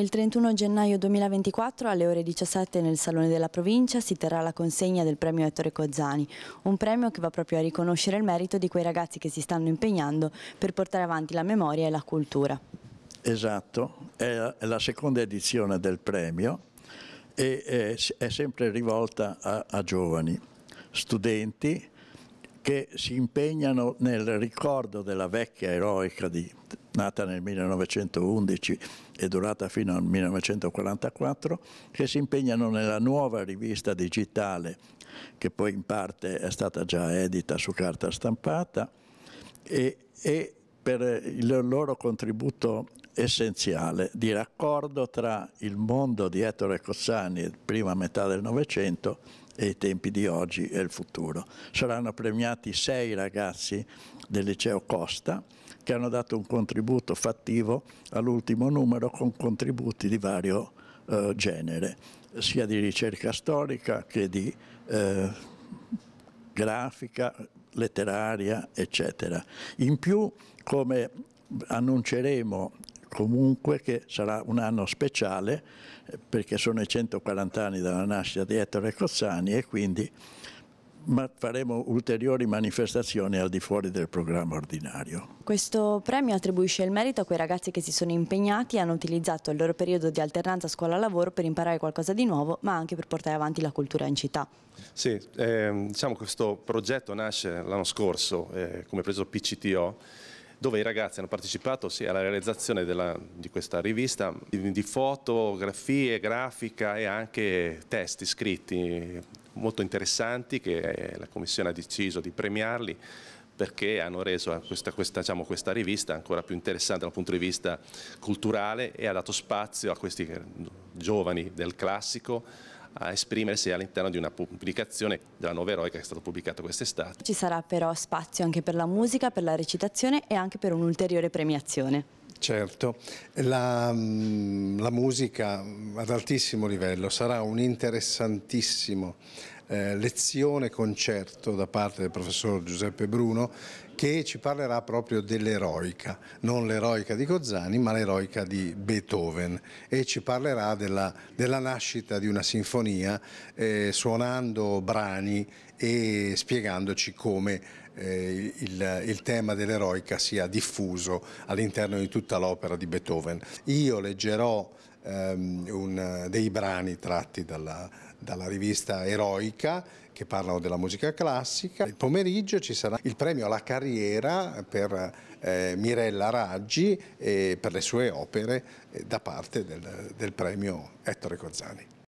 Il 31 gennaio 2024 alle ore 17 nel Salone della Provincia si terrà la consegna del premio Ettore Cozzani, un premio che va proprio a riconoscere il merito di quei ragazzi che si stanno impegnando per portare avanti la memoria e la cultura. Esatto, è la seconda edizione del premio e è sempre rivolta a, a giovani, studenti che si impegnano nel ricordo della vecchia eroica di, nata nel 1911 e durata fino al 1944, che si impegnano nella nuova rivista digitale che poi in parte è stata già edita su carta stampata e, e per il loro contributo essenziale di raccordo tra il mondo di Ettore Cozzani, prima metà del Novecento, e i tempi di oggi e il futuro. Saranno premiati sei ragazzi del liceo Costa che hanno dato un contributo fattivo all'ultimo numero con contributi di vario eh, genere, sia di ricerca storica che di eh, grafica, letteraria, eccetera. In più, come annunceremo comunque che sarà un anno speciale eh, perché sono i 140 anni dalla nascita di Ettore Cozzani e quindi ma faremo ulteriori manifestazioni al di fuori del programma ordinario. Questo premio attribuisce il merito a quei ragazzi che si sono impegnati e hanno utilizzato il loro periodo di alternanza scuola-lavoro per imparare qualcosa di nuovo, ma anche per portare avanti la cultura in città. Sì, ehm, diciamo questo progetto nasce l'anno scorso eh, come preso PCTO dove i ragazzi hanno partecipato sì, alla realizzazione della, di questa rivista di, di grafie, grafica e anche testi scritti molto interessanti che eh, la Commissione ha deciso di premiarli perché hanno reso eh, questa, questa, diciamo, questa, rivista ancora più interessante dal punto di vista culturale e ha dato spazio a questi eh, giovani del classico a esprimersi all'interno di una pubblicazione della Nuova Eroica che è stata pubblicata quest'estate. Ci sarà però spazio anche per la musica, per la recitazione e anche per un'ulteriore premiazione. Certo, la, mm, la musica ad altissimo livello sarà un interessantissimo eh, lezione concerto da parte del professor Giuseppe Bruno che ci parlerà proprio dell'eroica, non l'eroica di Gozzani ma l'eroica di Beethoven e ci parlerà della, della nascita di una sinfonia eh, suonando brani e spiegandoci come eh, il, il, tema dell'eroica sia diffuso all'interno di tutta l'opera di Beethoven. Io leggerò ehm, un, dei brani tratti dalla, dalla rivista Eroica che parlano della musica classica. Il pomeriggio ci sarà il premio alla carriera per eh, Mirella Raggi e per le sue opere eh, da parte del, del premio Ettore Cozzani.